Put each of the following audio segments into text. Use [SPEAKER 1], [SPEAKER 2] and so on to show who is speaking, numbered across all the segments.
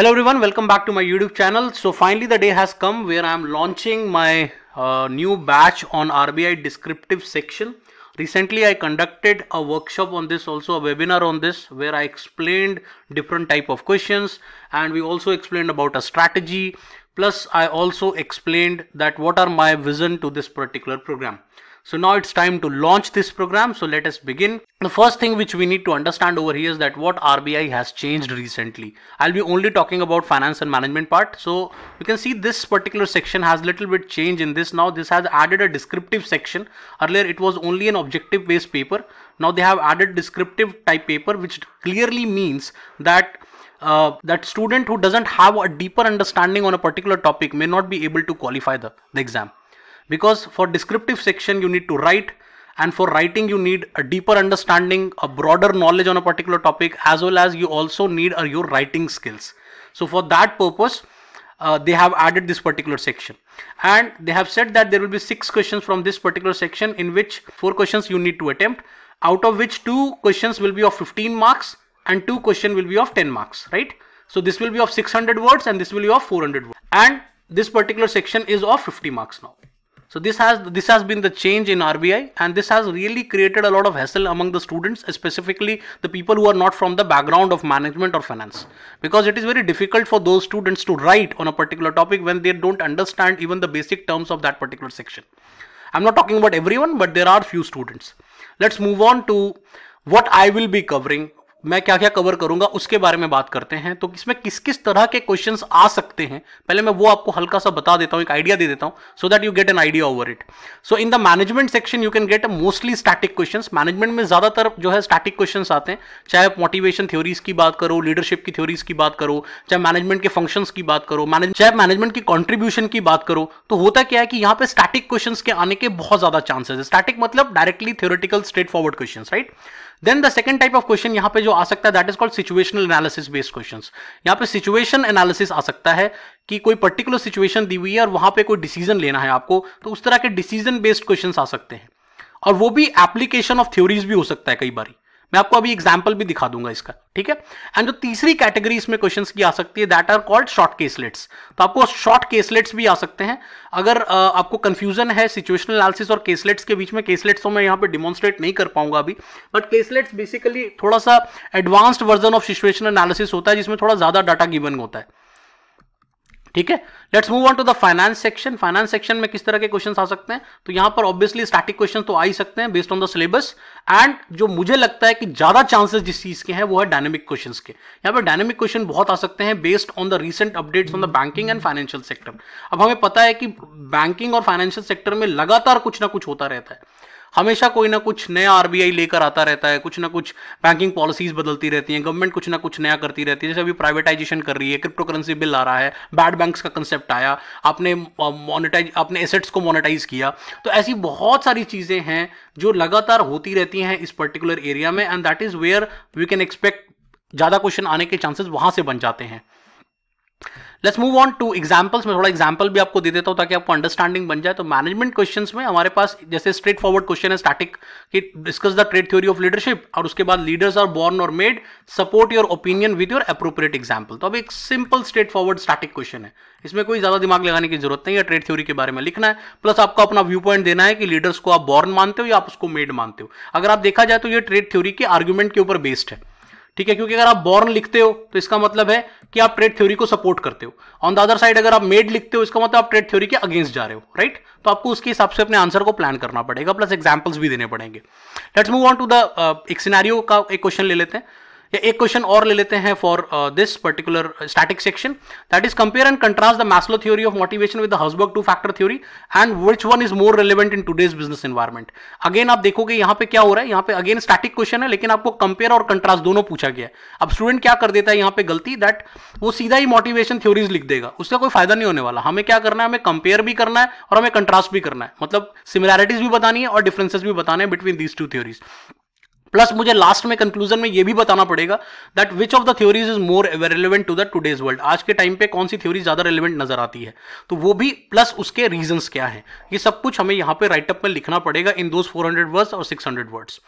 [SPEAKER 1] hello everyone welcome back to my youtube channel so finally the day has come where i am launching my uh, new batch on rbi descriptive section recently i conducted a workshop on this also a webinar on this where i explained different type of questions and we also explained about a strategy plus i also explained that what are my vision to this particular program so now it's time to launch this program. So let us begin. The first thing which we need to understand over here is that what RBI has changed recently. I'll be only talking about finance and management part. So you can see this particular section has little bit change in this now. This has added a descriptive section. Earlier it was only an objective based paper. Now they have added descriptive type paper which clearly means that uh, that student who doesn't have a deeper understanding on a particular topic may not be able to qualify the, the exam because for descriptive section you need to write and for writing you need a deeper understanding a broader knowledge on a particular topic as well as you also need uh, your writing skills so for that purpose uh, they have added this particular section and they have said that there will be six questions from this particular section in which four questions you need to attempt out of which two questions will be of 15 marks and two question will be of 10 marks right so this will be of 600 words and this will be of 400 words and this particular section is of 50 marks now so this has this has been the change in RBI and this has really created a lot of hassle among the students, specifically the people who are not from the background of management or finance. Because it is very difficult for those students to write on a particular topic when they don't understand even the basic terms of that particular section. I'm not talking about everyone, but there are few students. Let's move on to what I will be covering, मैं क्या क्या cover करूंगा उसके बारे में बात करते हैं तो इसमें किस किस तरह के क्वेश्चन आ सकते हैं पहले मैं वो आपको हल्का सा बता देता हूं एक आइडिया दे देता हूं so that you get an idea over it so in the management section you can get mostly static question management में ज्यादातर जो है स्टैटिक क्वेश्चन आते हैं चाहे आप मोटिवेशन थ्योरीज की बात करो लीडरशिप की थ्योरीज की बात करो चाहे मैनेजमेंट के फंक्शन की बात करो चाहे मैनेजमेंट की कॉन्ट्रीब्यूशन की बात करो तो होता क्या है कि यहाँ पे स्टैटिक क्वेश्चन के आने के बहुत ज्यादा चांसेस है स्टैटिक मतलब directly theoretical straight forward question right then the second type of question यहाँ पे जो आ सकता है that is called situational analysis based question यहाँ पे सिचुएशन एनालिसिस आ सकता है कि कोई पर्टिकुलर सिचुएशन दी हुई है और वहां पे कोई डिसीजन लेना है आपको तो उस तरह के डिसीजन बेस्ड क्वेश्चन आ सकते हैं और वो भी एप्लीकेशन ऑफ थ्योरीज भी हो सकता है कई बारी मैं आपको अभी एग्जाम्पल भी दिखा दूंगा इसका ठीक है एंड जो तीसरी कैटेगरी इसमें क्वेश्चन की आ सकती है that are called short caselets तो आपको शॉर्ट केसलेट्स भी आ सकते हैं अगर आपको कंफ्यूजन है सिचुएशनल एनालिसिस और केसलेट्स के बीच में केसलेट्स तो मैं यहाँ पे डिमोन्स्ट्रेट नहीं कर पाऊंगा अभी बट केसलेट्स बेसिकली थोड़ा सा advanced version of situational analysis होता है जिसमें थोड़ा ज्यादा डाटा गिवन होता है ठीक है let's move on to the finance section finance section में किस तरह के क्वेश्चन आ सकते हैं तो यहां पर ऑब्वियसली स्टैटिक क्वेश्चन तो आ ही सकते हैं based on the syllabus and जो मुझे लगता है कि ज्यादा चांसेस जिस चीज के हैं वो है डायनेमिक क्वेश्चन के यहाँ पर डायनेमिक क्वेश्चन बहुत आ सकते हैं based on the recent updates on the banking and financial sector अब हमें पता है कि बैंकिंग और फाइनेंशियल सेक्टर में लगातार कुछ ना कुछ होता रहता है हमेशा कोई ना कुछ नया आर लेकर आता रहता है कुछ ना कुछ बैंकिंग पॉलिसीज बदलती रहती हैं गवर्नमेंट कुछ ना कुछ नया करती रहती है जैसे अभी प्राइवेटाइजेशन कर रही है क्रिप्टो करेंसी बिल आ रहा है बैड बैंक्स का कंसेप्ट आया आपने मोनिटाइज अपने एसेट्स को मोनिटाइज किया तो ऐसी बहुत सारी चीज़ें हैं जो लगातार होती रहती हैं इस पर्टिकुलर एरिया में and that is where we can expect ज़्यादा क्वेश्चन आने के चांसेस वहाँ से बन जाते हैं let's move on to examples मैं थोड़ा एग्जाम्पल भी आपको दे देता हूँ ताकि आपको अंडरस्टैंडिंग बन जाए तो मैनेजमेंट क्वेश्चन में हमारे पास जैसे स्ट्रेट फॉरवर्ड क्वेश्चन है स्टैटिक कि discuss the trait theory of leadership और उसके बाद लीडर्स आर बॉर्न और made support your opinion with your appropriate example तो अब एक simple straight forward static question है इसमें कोई ज्यादा दिमाग लगाने की जरूरत नहीं है ट्रेड थ्योरी के बारे में लिखना है प्लस आपको अपना व्यू पॉइंट देना है कि लीडर्स को आप बॉर्न मानते हो या आप उसको मेड मानते हो अगर आप देखा जाए तो ये ट्रेड थ्योरी के आर्ग्यूमेंट के ऊपर बेस्ड है ठीक है क्योंकि अगर आप बॉर्न लिखते हो तो इसका मतलब है कि आप ट्रेड थ्योरी को सपोर्ट करते हो ऑन द अदर साइड अगर आप मेड लिखते हो इसका मतलब आप ट्रेड थ्योरी के अगेंस्ट जा रहे हो राइट तो आपको उसके हिसाब से अपने आंसर को प्लान करना पड़ेगा प्लस एग्जाम्पल्स भी देने पड़ेंगे let's move on to the एक सिनारियो का एक क्वेश्चन ले लेते हैं या एक क्वेश्चन और ले लेते हैं for this particular static section that is compare and contrast the Maslow theory of motivation with the two factor theory and which one is more relevant in today's business environment again आप देखोगे यहाँ पे क्या हो रहा है यहाँ पे अगेन स्टैटिक क्वेश्चन है लेकिन आपको कंपेयर और कंट्रास्ट दोनों पूछा गया है अब स्टूडेंट क्या कर देता है यहाँ पे गलती दैट वो सीधा ही मोटिवेशन थ्योरीज लिख देगा उसका कोई फायदा नहीं होने वाला हमें क्या करना है हमें कंपेयर भी करना है और हमें कंट्रास्ट भी करना है मतलब सिमिलैरिटीज भी बतानी है और डिफरेंसेस भी बताने हैं between these two theories plus मुझे लास्ट में कंक्लूजन में ये भी बताना पड़ेगा that which of the theories is more relevant to the today's world आज के टाइम पे कौन सी थ्योरी ज्यादा रेलिवेंट नजर आती है तो वो भी प्लस उसके रीजंस क्या है ये सब कुछ हमें यहाँ पे राइटअप में लिखना पड़ेगा इन दोज हंड्रेड वर्ड्स और six hundred words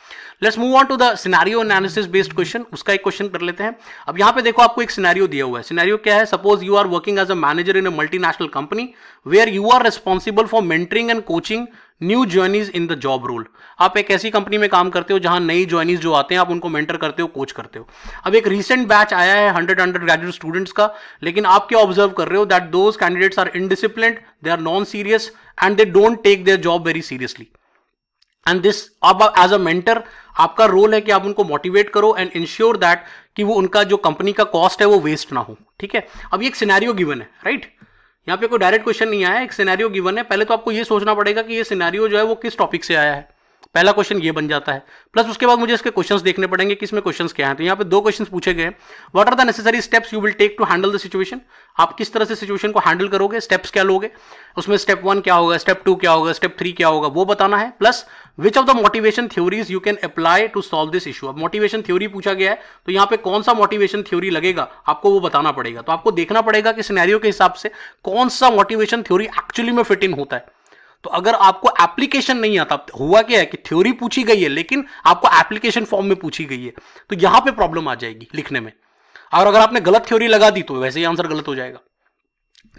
[SPEAKER 1] let's move on to the scenario analysis based question उसका एक क्वेश्चन कर लेते हैं अब यहाँ पे देखो आपको एक सिनारियो दिया हुआ है सिनारियो क्या है suppose you are working as a manager in a multinational company where you are responsible for mentoring and coaching new joinees in the job role आप एक ऐसी कंपनी में काम करते हो जहां नई ज्वाइनिज जो आते हैं आप उनको मेंटर करते हो कोच करते हो अब एक रिसेंट बैच आया है हंड्रेड अंडर ग्रेजुएट स्टूडेंट्स का लेकिन आप क्या ऑब्जर्व कर रहे हो that those candidates are indiscipline they are non serious and they don't take their job very seriously and this अब एज अ मेंटर आपका रोल है कि आप उनको मोटिवेट करो एंड इंश्योर दैट कि वो उनका जो कंपनी का कॉस्ट है वो वेस्ट ना हो ठीक है अब ये एक सिनेरियो गिवन है राइट right? यहाँ पे कोई डायरेक्ट क्वेश्चन नहीं आया एक सिनेरियो गिवन है पहले तो आपको ये सोचना पड़ेगा कि ये सिनेरियो जो है वो किस टॉपिक से आया है पहला क्वेश्चन ये बन जाता है प्लस उसके बाद मुझे इसके क्वेश्चंस देखने पड़ेंगे कि इसमें क्वेश्चंस क्या हैं तो यहाँ पे दो क्वेश्चंस पूछे गए what are the necessary steps you will take to handle the situation आप किस तरह से सिचुएशन को हैंडल करोगे स्टेप्स क्या लोगे उसमें स्टेप वन क्या होगा स्टेप टू क्या होगा स्टेप थ्री क्या होगा वो बताना है plus which of the motivation theories you can apply to solve this issue अब मोटिवेशन थ्योरी पूछा गया है तो यहां पे कौन सा मोटिवेशन थ्योरी लगेगा आपको वो बताना पड़ेगा तो आपको देखना पड़ेगा कि सिनेरियो के हिसाब से कौन सा मोटिवेशन थ्योरी एक्चुअली में फिट इन होता है तो अगर आपको एप्लीकेशन नहीं आता हुआ क्या है कि थ्योरी पूछी गई है लेकिन आपको एप्लीकेशन फॉर्म में पूछी गई है तो यहां पे प्रॉब्लम आ जाएगी लिखने में और अगर आपने गलत थ्योरी लगा दी तो वैसे ही आंसर गलत हो जाएगा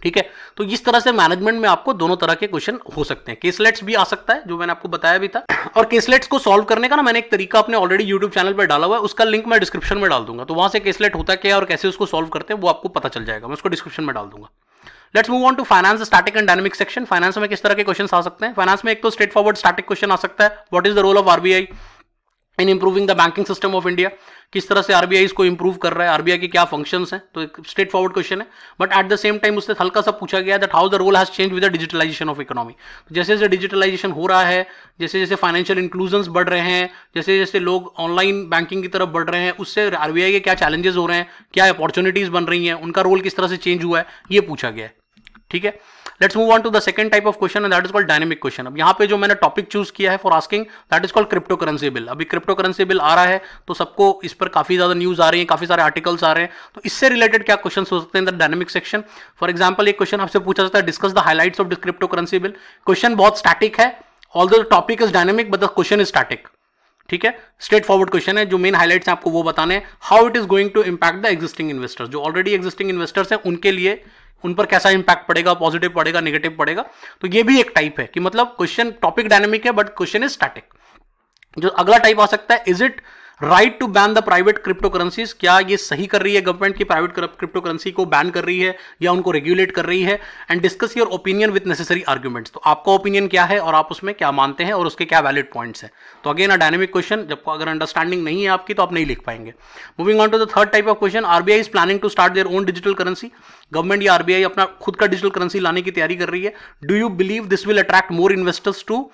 [SPEAKER 1] ठीक है तो इस तरह से मैनेजमेंट में आपको दोनों तरह के क्वेश्चन हो सकते हैं केसलेट्स भी आ सकता है जो मैंने आपको बताया भी था और केसलेट्स को सॉल्व करने का ना मैंने एक तरीका अपने ऑलरेडी यूट्यूब चैनल पर डाला हुआ है उसका लिंक मैं डिस्क्रिप्शन में डाल दूंगा तो वहां से केसलेट होता क्या है और कैसे उसको सॉल्व करते हैं वो आपको पता चल जाएगा मैं उसको डिस्क्रिप्शन में डाल दूंगा let's move on to finance static and dynamic section finance में किस तरह के क्वेश्चन आ सकते हैं फाइनेंस में एक तो स्ट्रेट फॉरवर्ड स्टैटिक क्वेश्चन आ सकता है what is the role of RBI in improving the banking system of India किस तरह से आरबीआई इसको इंप्रूव कर रहा है आरबीआई के क्या फंक्शंस हैं तो एक स्ट्रेट फॉरवर्ड क्वेश्चन है but at the same time उससे हल्का सा पूछा गया that how the role has change with the digitalization of economy जैसे जैसे डिजिटलाइजेशन हो रहा है जैसे जैसे फाइनेंशियल इंक्लूजन्स बढ़ रहे हैं जैसे जैसे लोग ऑनलाइन बैंकिंग की तरफ बढ़ रहे हैं उससे आरबीआई के क्या चैलेंजेस हो रहे हैं क्या अपॉर्चुनिटीज बन रही हैं उनका रोल किस तरह से चेंज हुआ है ये पूछा गया है ठीक है let's move on to the second type of question that is called dynamic question अब यहाँ पे जो मैंने टॉपिक चूज किया है for asking that is called crypto currency bill अभी क्रिप्टो करेंसी बिल आ रहा है तो सबको इस पर काफी ज्यादा न्यूज आ रही है काफी सारे आर्टिकल्स आ रहे हैं तो इससे रिलेटेड क्या क्वेश्चन हो सकते हैं in dynamic section for example एक क्वेश्चन आपसे पूछा जाता है discuss the highlights of crypto currency bill question बहुत स्टैटिक है all the topic is dynamic but the question is static ठीक है स्ट्रेट फॉरवर्ड क्वेश्चन है जो मेन हाईलाइट्स हैं आपको वो बताने how it is going to impact the existing investors जो ऑलरेडी एक्जिस्टिंग इन्वेस्टर्स हैं उनके लिए उन पर कैसा इंपैक्ट पड़ेगा पॉजिटिव पड़ेगा नेगेटिव पड़ेगा तो ये भी एक टाइप है कि मतलब क्वेश्चन टॉपिक डायनेमिक है बट क्वेश्चन इज स्टैटिक जो अगला टाइप आ सकता है is it right to ban the private crypto currencies क्या ये सही कर रही है गवर्नमेंट की प्राइवेट क्रिप्टो करेंसी को बैन कर रही है या उनको रेगुलेट कर रही है and discuss your opinion with necessary arguments तो आपका ओपिनियन क्या है और आप उसमें क्या मानते हैं और उसके क्या वैलिड पॉइंट्स हैं तो अगेन अ डायनेमिक क्वेश्चन जब अगर अंडरस्टैंडिंग नहीं है आपकी तो आप नहीं लिख पाएंगे moving on to the third type of question RBI is planning to start their own digital currency government या आरबीआई अपना खुद का डिजिटल करेंसी लाने की तैयारी कर रही है do you believe this will attract more investors to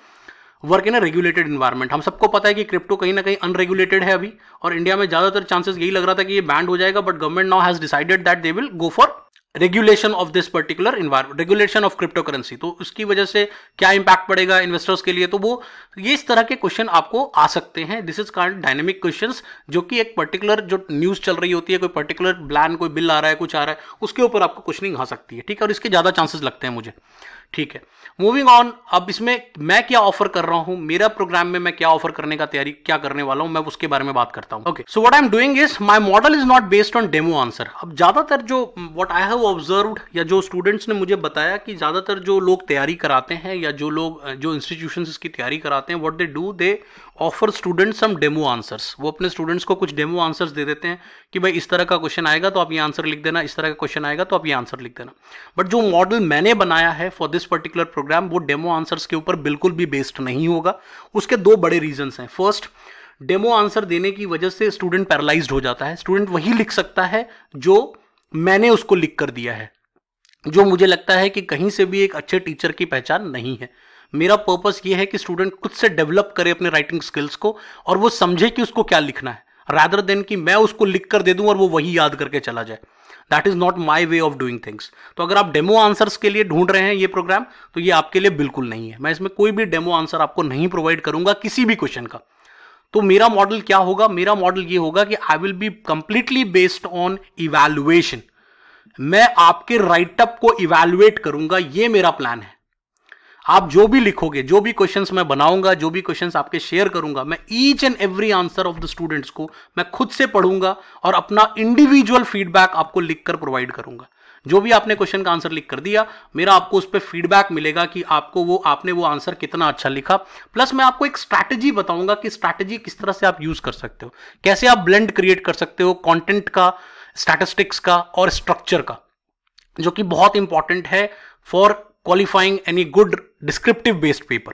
[SPEAKER 1] work in a regulated environment हम सबको पता है कि क्रिप्टो कहीं ना कहीं अनरेगुलेटेड है अभी और इंडिया में ज़्यादातर चांसेस यही लग रहा था कि ये बैंड हो जाएगा but government now has decided that they will go for regulation of this particular regulation of crypto currency तो उसकी वजह से क्या इंपैक्ट पड़ेगा इन्वेस्टर्स के लिए तो वो ये इस तरह के क्वेश्चन आपको आ सकते हैं this is card dynamic question जो कि एक पर्टिकुलर जो न्यूज चल रही होती है कोई पर्टिकुलर प्लान कोई बिल आ रहा है कुछ आ रहा है उसके ऊपर आपको क्वेश्चनिंग आ सकती है ठीक है और इसके ज्यादा चांसेस लगते हैं मुझे ठीक है मूविंग ऑन अब इसमें मैं क्या ऑफर कर रहा हूं मेरा प्रोग्राम में मैं क्या ऑफर करने का तैयारी क्या करने वाला हूं मैं उसके बारे में बात करता हूं okay so what I am doing is my model is not based on demo answer अब ज्यादातर जो व्हाट आई हैव ऑब्जर्व या जो स्टूडेंट्स ने मुझे बताया कि ज्यादातर जो लोग तैयारी कराते हैं या जो लोग जो इंस्टीट्यूशन इसकी तैयारी कराते हैं what they do they offer students some demo answers वो अपने स्टूडेंट्स को कुछ डेमो आंसर्स दे देते हैं कि भाई इस तरह का क्वेश्चन आएगा तो आप ये आंसर लिख देना इस तरह का क्वेश्चन आएगा तो आप ये आंसर लिख देना बट जो मॉडल मैंने बनाया है फॉर दिस पर्टिकुलर प्रोग्राम वो डेमो आंसर्स के ऊपर बिल्कुल भी बेस्ड नहीं होगा उसके दो बड़े रीजन्स हैं फर्स्ट डेमो आंसर देने की वजह से स्टूडेंट पैरालाइज हो जाता है स्टूडेंट वही लिख सकता है जो मैंने उसको लिख कर दिया है जो मुझे लगता है कि कहीं से भी एक अच्छे टीचर की पहचान नहीं है मेरा पर्पस ये है कि स्टूडेंट खुद से डेवलप करे अपने राइटिंग स्किल्स को और वो समझे कि उसको क्या लिखना है रादर देन कि मैं उसको लिख कर दे दूं और वो वही याद करके चला जाए that is not my way of doing things तो अगर आप डेमो आंसर्स के लिए ढूंढ रहे हैं ये प्रोग्राम तो ये आपके लिए बिल्कुल नहीं है मैं इसमें कोई भी डेमो आंसर आपको नहीं प्रोवाइड करूंगा किसी भी क्वेश्चन का तो मेरा मॉडल क्या होगा मेरा मॉडल ये होगा कि I will be completely based on evaluation मैं आपके राइटअप को इवेल्युएट करूंगा ये मेरा प्लान है आप जो भी लिखोगे जो भी क्वेश्चंस मैं बनाऊंगा जो भी क्वेश्चंस आपके शेयर करूंगा मैं each and every answer of the students को मैं खुद से पढ़ूंगा और अपना इंडिविजुअल फीडबैक आपको लिखकर प्रोवाइड करूंगा जो भी आपने क्वेश्चन का आंसर लिख कर दिया मेरा आपको उस पर फीडबैक मिलेगा कि आपको वो आपने वो आंसर कितना अच्छा लिखा प्लस मैं आपको एक स्ट्रैटेजी बताऊंगा कि स्ट्रैटेजी किस तरह से आप यूज कर सकते हो कैसे आप ब्लेंड क्रिएट कर सकते हो कंटेंट का स्टैटिस्टिक्स का और स्ट्रक्चर का जो कि बहुत इंपॉर्टेंट है for qualifying any good descriptive based paper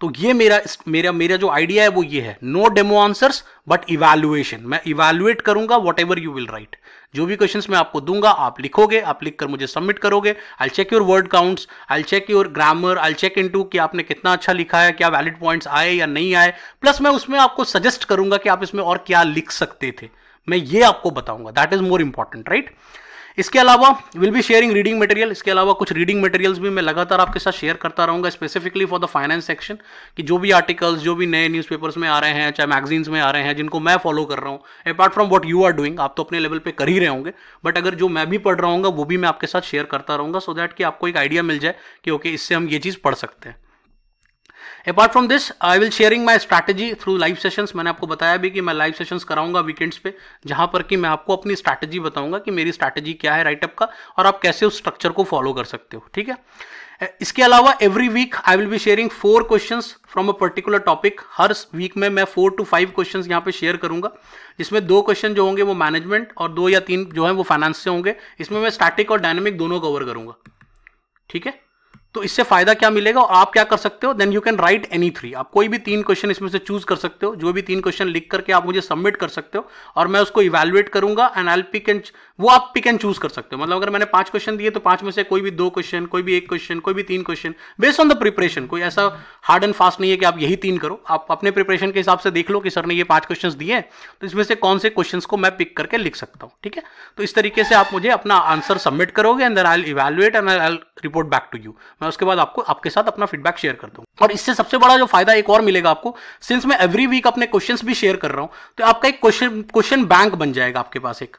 [SPEAKER 1] तो ये मेरा मेरा मेरा जो आइडिया है वो ये है no demo answers but evaluation मैं इवेल्युएट करूंगा whatever you will write जो भी क्वेश्चंस मैं आपको दूंगा आप लिखोगे आप लिखकर मुझे सबमिट करोगे I check your word counts I check your grammar I check in कि आपने कितना अच्छा लिखा है क्या वैलिड पॉइंट्स आए या नहीं आए प्लस मैं उसमें आपको सजेस्ट करूंगा कि आप इसमें और क्या लिख सकते थे मैं ये आपको बताऊंगा that is more important right इसके अलावा will be sharing reading material इसके अलावा कुछ रीडिंग मटेरियल्स भी मैं लगातार आपके साथ शेयर करता रहूँगा specifically for the finance section कि जो भी आर्टिकल्स जो भी नए न्यूज़पेपर्स में आ रहे हैं चाहे मैगजीन्स में आ रहे हैं जिनको मैं फॉलो कर रहा हूँ apart from what you are doing आप तो अपने लेवल पर कर ही रहे होंगे बट अगर जो मैं भी पढ़ रहा हूँ वो भी मैं आपके साथ शेयर करता रहूँगा सो so दैट कि आपको एक आइडिया मिल जाए कि ओके okay, इससे हम ये चीज़ पढ़ सकते हैं apart from this I will sharing my strategy through live sessions मैंने आपको बताया भी कि मैं लाइव सेशंस कराऊंगा वीकेंड्स पे जहां पर कि मैं आपको अपनी स्ट्रैटेजी बताऊंगा कि मेरी स्ट्रैटेजी क्या है राइटअप का और आप कैसे उस स्ट्रक्चर को फॉलो कर सकते हो ठीक है इसके अलावा every week I will be sharing four questions from a particular topic हर वीक में मैं फोर टू फाइव क्वेश्चंस यहाँ पे शेयर करूंगा जिसमें दो क्वेश्चन जो होंगे वो मैनेजमेंट और दो या तीन जो है वो फाइनेंस से होंगे इसमें मैं स्टैटिक और डायनेमिक दोनों कवर करूंगा ठीक है तो इससे फायदा क्या मिलेगा और आप क्या कर सकते हो then you can write any three आप कोई भी तीन क्वेश्चन इसमें से चूज कर सकते हो जो भी तीन क्वेश्चन लिख करके आप मुझे सबमिट कर सकते हो और मैं उसको इवेलुएट करूंगा एंड आई पिक एंड वो आप पिक एंड चूज कर सकते हो मतलब अगर मैंने पांच क्वेश्चन दिए तो पांच में से कोई भी दो क्वेश्चन कोई भी एक क्वेश्चन कोई भी तीन question based on the preparation कोई ऐसा हार्ड एंड फास्ट नहीं है कि आप यही तीन करो आप अपने प्रिपरेशन के हिसाब से देख लो कि सर ने ये पांच क्वेश्चन दिए तो इसमें से कौन से क्वेश्चन को मैं पिक करके लिख सकता हूँ ठीक है तो इस तरीके से आप मुझे अपना आंसर सबमिट करोगे and then I evaluate and I report back to you मैं उसके बाद आपको आपके साथ अपना फीडबैक शेयर कर दूँ और इससे सबसे बड़ा जो फायदा एक और मिलेगा आपको सिंस मैं एवरी वीक अपने क्वेश्चन भी शेयर कर रहा हूँ तो आपका एक क्वेश्चन क्वेश्चन बैंक बन जाएगा आपके पास एक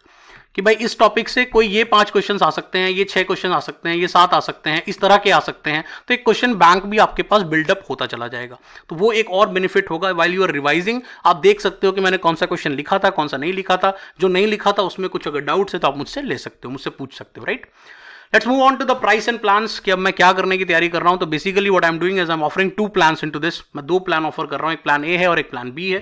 [SPEAKER 1] कि भाई इस टॉपिक से कोई ये पांच क्वेश्चन आ सकते हैं ये छह क्वेश्चन आ सकते हैं ये सात आ सकते हैं इस तरह के आ सकते हैं तो एक क्वेश्चन बैंक भी आपके पास बिल्डअप होता चला जाएगा तो वो एक और बेनिफिट होगा वाइल यू आर रिवाइजिंग आप देख सकते हो कि मैंने कौन सा क्वेश्चन लिखा था कौन सा नहीं लिखा था जो नहीं लिखा था उसमें कुछ अगर डाउट्स है तो आप मुझसे ले सकते हो मुझसे पूछ सकते हो right let's move on to the price and plans कि अब मैं क्या करने की तैयारी कर रहा हूँ तो basically what I am doing as I am offering two plans into this मैं दो प्लान ऑफर कर रहा हूँ एक प्लान ए है और एक प्लान बी है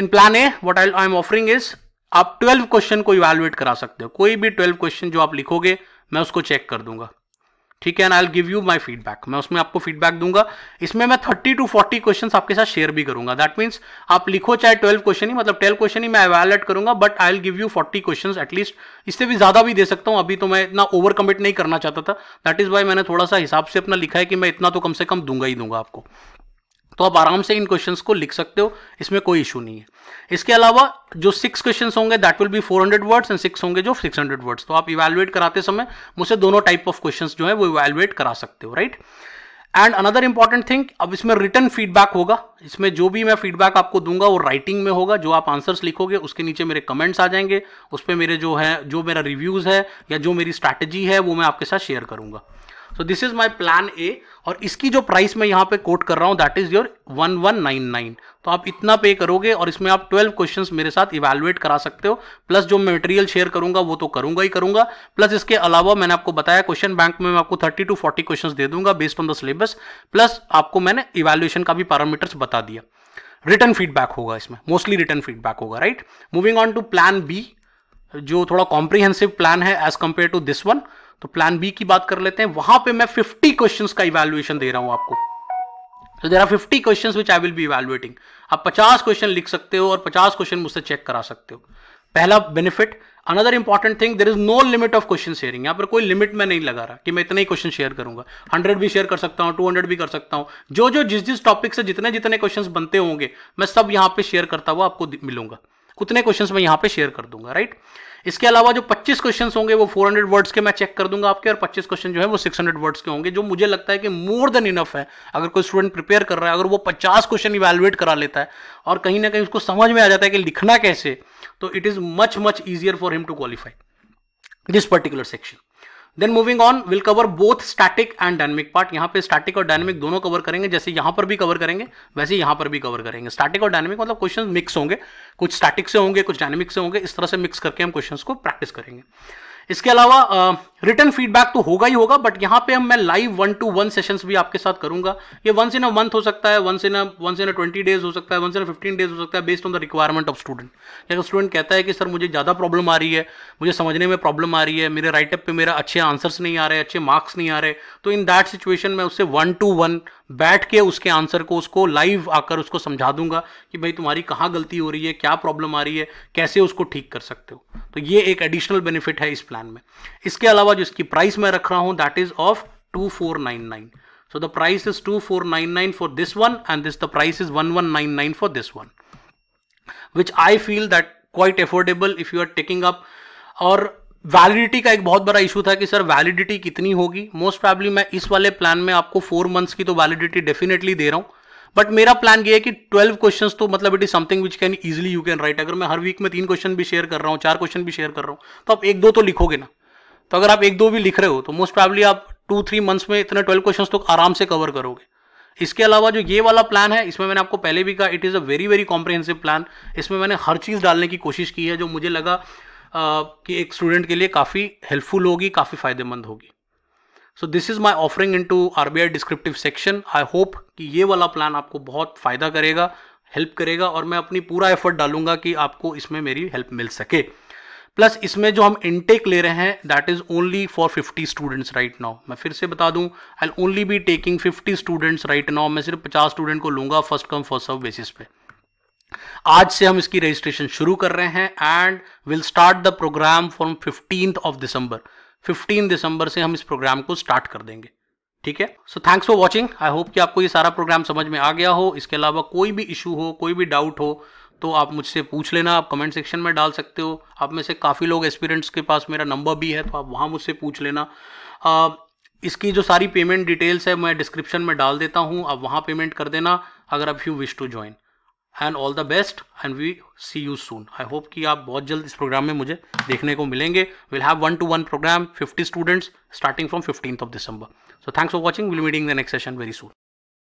[SPEAKER 1] in plan A what I am offering is आप ट्वेल्व क्वेश्चन को इवेलुएट करा सकते हो कोई भी ट्वेल्व क्वेश्चन जो आप लिखोगे मैं उसको चेक कर दूंगा ठीक है and I give you my feedback मैं उसमें आपको फीडबैक दूंगा इसमें मैं थर्टी टू फोर्टी क्वेश्चन आपके साथ शेयर भी करूंगा दैट मीन्स आप लिखो चाहे ट्वेल्व क्वेश्चन ही मतलब ट्वेल्व क्वेश्चन ही मैं अवेलेट करूंगा but I give you forty question at least इससे भी ज्यादा भी दे सकता हूं अभी तो मैं इतना ओवर कमिट नहीं करना चाहता था दैट इज वाई मैंने थोड़ा सा हिसाब से अपना लिखा है कि मैं इतना तो कम से कम दूंगा ही दूंगा आपको तो आप आराम से इन क्वेश्चंस को लिख सकते हो इसमें कोई इशू नहीं है इसके अलावा जो सिक्स क्वेश्चंस होंगे that will be 400 words and six होंगे जो 600 वर्ड्स तो आप इवेलुएट कराते समय मुझसे दोनों टाइप ऑफ क्वेश्चंस जो है वो इवेलुएट करा सकते हो right and another important thing अब इसमें रिटर्न फीडबैक होगा इसमें जो भी मैं फीडबैक आपको दूंगा वो राइटिंग में होगा जो आप आंसर्स लिखोगे उसके नीचे मेरे कमेंट्स आ जाएंगे उस पर मेरे जो है जो मेरा रिव्यूज़ है या जो मेरी स्ट्रैटेजी है वो मैं आपके साथ शेयर करूंगा so this is my plan A और इसकी जो प्राइस मैं यहाँ पे कोट कर रहा हूँ दैट इज योर नाइन तो आप इतना पे करोगे और इसमें आप ट्वेल्व क्वेश्चन मेरे साथ इवेलुएट करा सकते हो प्लस जो मैं मटेरियल शेयर करूंगा वो तो करूंगा ही करूंगा प्लस इसके अलावा मैंने आपको बताया क्वेश्चन बैंक में मैं आपको थर्टी टू फोर्टी क्वेश्चन दे दूंगा based on the syllabus plus आपको मैंने इवेल्युएशन का भी पैरामीटर्स बता दिया रिटर्न फीडबैक होगा इसमें मोस्टली रिटर्न फीडबैक होगा right moving on to plan B जो थोड़ा कॉम्प्रीहेंसिव प्लान है as compare to this one तो प्लान बी की बात कर लेते हैं वहां पे मैं 50 क्वेश्चंस का इवेल्युएशन दे रहा हूं आपको तो there are fifty question which I will be evaluating आप पचास क्वेश्चन लिख सकते हो और पचास क्वेश्चन मुझसे चेक करा सकते हो पहला benefit another important thing there is no limit of question sharing यहाँ पर कोई लिमिट मैं नहीं लगा रहा कि मैं इतने ही क्वेश्चन शेयर करूंगा हंड्रेड भी शेयर कर सकता हूँ टू हंड्रेड भी कर सकता हूँ जो जो जिस जिस टॉपिक से जितने जितने क्वेश्चन बनते होंगे मैं सब यहाँ पे शेयर करता हुआ आपको मिलूंगा उतने क्वेश्चन मैं यहाँ पे शेयर कर दूंगा राइट इसके अलावा जो 25 क्वेश्चंस होंगे वो 400 वर्ड्स के मैं चेक कर दूंगा आपके और 25 क्वेश्चन जो है वो 600 वर्ड्स के होंगे जो मुझे लगता है कि मोर देन इनफ है अगर कोई स्टूडेंट प्रिपेयर कर रहा है अगर वो 50 क्वेश्चन इवेलुएट करा लेता है और कहीं ना कहीं उसको समझ में आ जाता है कि लिखना कैसे तो it is much much easier for him to qualify this particular section then moving on will cover both static and dynamic part यहाँ पे स्टैटिक और डायनेमिक दोनों कवर करेंगे जैसे यहाँ पर भी कवर करेंगे वैसे यहाँ पर भी कवर करेंगे स्टैटिक और डायनेमिक मतलब क्वेश्चन मिक्स होंगे कुछ स्टैटिक से होंगे कुछ डायनेमिक से होंगे इस तरह से मिक्स करके हम क्वेश्चन को प्रैक्टिस करेंगे इसके अलावा रिटर्न फीडबैक तो होगा ही होगा बट यहाँ पे हम मैं live one to one sessions भी आपके साथ करूंगा ये वंस इन अ मंथ हो सकता है once in a once in a twenty days हो सकता है once in a fifteen days हो सकता है based on the requirement of student अगर स्टूडेंट कहता है कि सर मुझे ज़्यादा प्रॉब्लम आ रही है मुझे समझने में प्रॉब्लम आ रही है मेरे राइटअप पर मेरा अच्छे आंसर्स नहीं आ रहे अच्छे मार्क्स नहीं आ रहे तो इन दैट सिचुएशन में उससे वन टू वन बैठ के उसके आंसर को उसको लाइव आकर उसको समझा दूंगा कि भाई तुम्हारी कहाँ गलती हो रही है क्या प्रॉब्लम आ रही है कैसे उसको ठीक कर सकते हो तो ये एक एडिशनल बेनिफिट है इस प्लान में इसके अलावा जो इसकी प्राइस मैं रख रहा हूँ that is of two four nine nine so the price is two four nine nine for this one and this the price is one one nine nine for this one which I feel that quite affordable if you are taking up और validity का एक बहुत बड़ा issue था कि sir validity कितनी होगी most probably मैं इस वाले प्लान में आपको फोर मंथ्स की तो वैलिडिटी डेफिनेटली दे रहा हूँ बट मेरा प्लान ये है कि ट्वेल्व क्वेश्चन तो मतलब it is something which can easily you can write अगर मैं हर वीक में तीन क्वेश्चन भी शेयर कर रहा हूँ चार क्वेश्चन भी शेयर कर रहा हूँ तो आप एक दो तो लिखोगे ना तो अगर आप एक दो भी लिख रहे हो तो मोस्ट प्रॉब्ली आप टू थ्री मंथ्स में इतने ट्वेल्व क्वेश्चन तो आराम से कवर करोगे इसके अलावा जो ये वाला प्लान है इसमें मैंने आपको पहले भी कहा it is a very very comprehensive plan इसमें मैंने हर चीज़ डालने की कोशिश की है जो मुझे लगा कि एक स्टूडेंट के लिए काफ़ी हेल्पफुल होगी काफ़ी फ़ायदेमंद होगी so this is my offering into R B I descriptive section I hope कि ये वाला प्लान आपको बहुत फ़ायदा करेगा हेल्प करेगा और मैं अपनी पूरा एफर्ट डालूंगा कि आपको इसमें मेरी हेल्प मिल सके प्लस इसमें जो हम इनटेक ले रहे हैं that is only for 50 students right now मैं फिर से बता दूं I only be taking 50 students right now मैं सिर्फ 50 स्टूडेंट को लूंगा first come first serve basis पे आज से हम इसकी रजिस्ट्रेशन शुरू कर रहे हैं and will start the program from fifteenth of December fifteen December से हम इस प्रोग्राम को स्टार्ट कर देंगे ठीक है so thanks for watching I hope कि आपको ये सारा प्रोग्राम समझ में आ गया हो इसके अलावा कोई भी इशू हो कोई भी डाउट हो तो आप मुझसे पूछ लेना आप कमेंट सेक्शन में डाल सकते हो आप में से काफ़ी लोग एस्पिरेंट्स के पास मेरा नंबर भी है तो आप वहाँ मुझसे पूछ लेना आ, इसकी जो सारी पेमेंट डिटेल्स है मैं डिस्क्रिप्शन में डाल देता हूँ आप वहाँ पेमेंट कर देना अगर आप you wish to join and all the best and we see you soon I hope कि आप बहुत जल्द इस प्रोग्राम में मुझे देखने को मिलेंगे will have one to one program fifty students starting from fifteenth of December so thanks for watching will meeting the next session very soon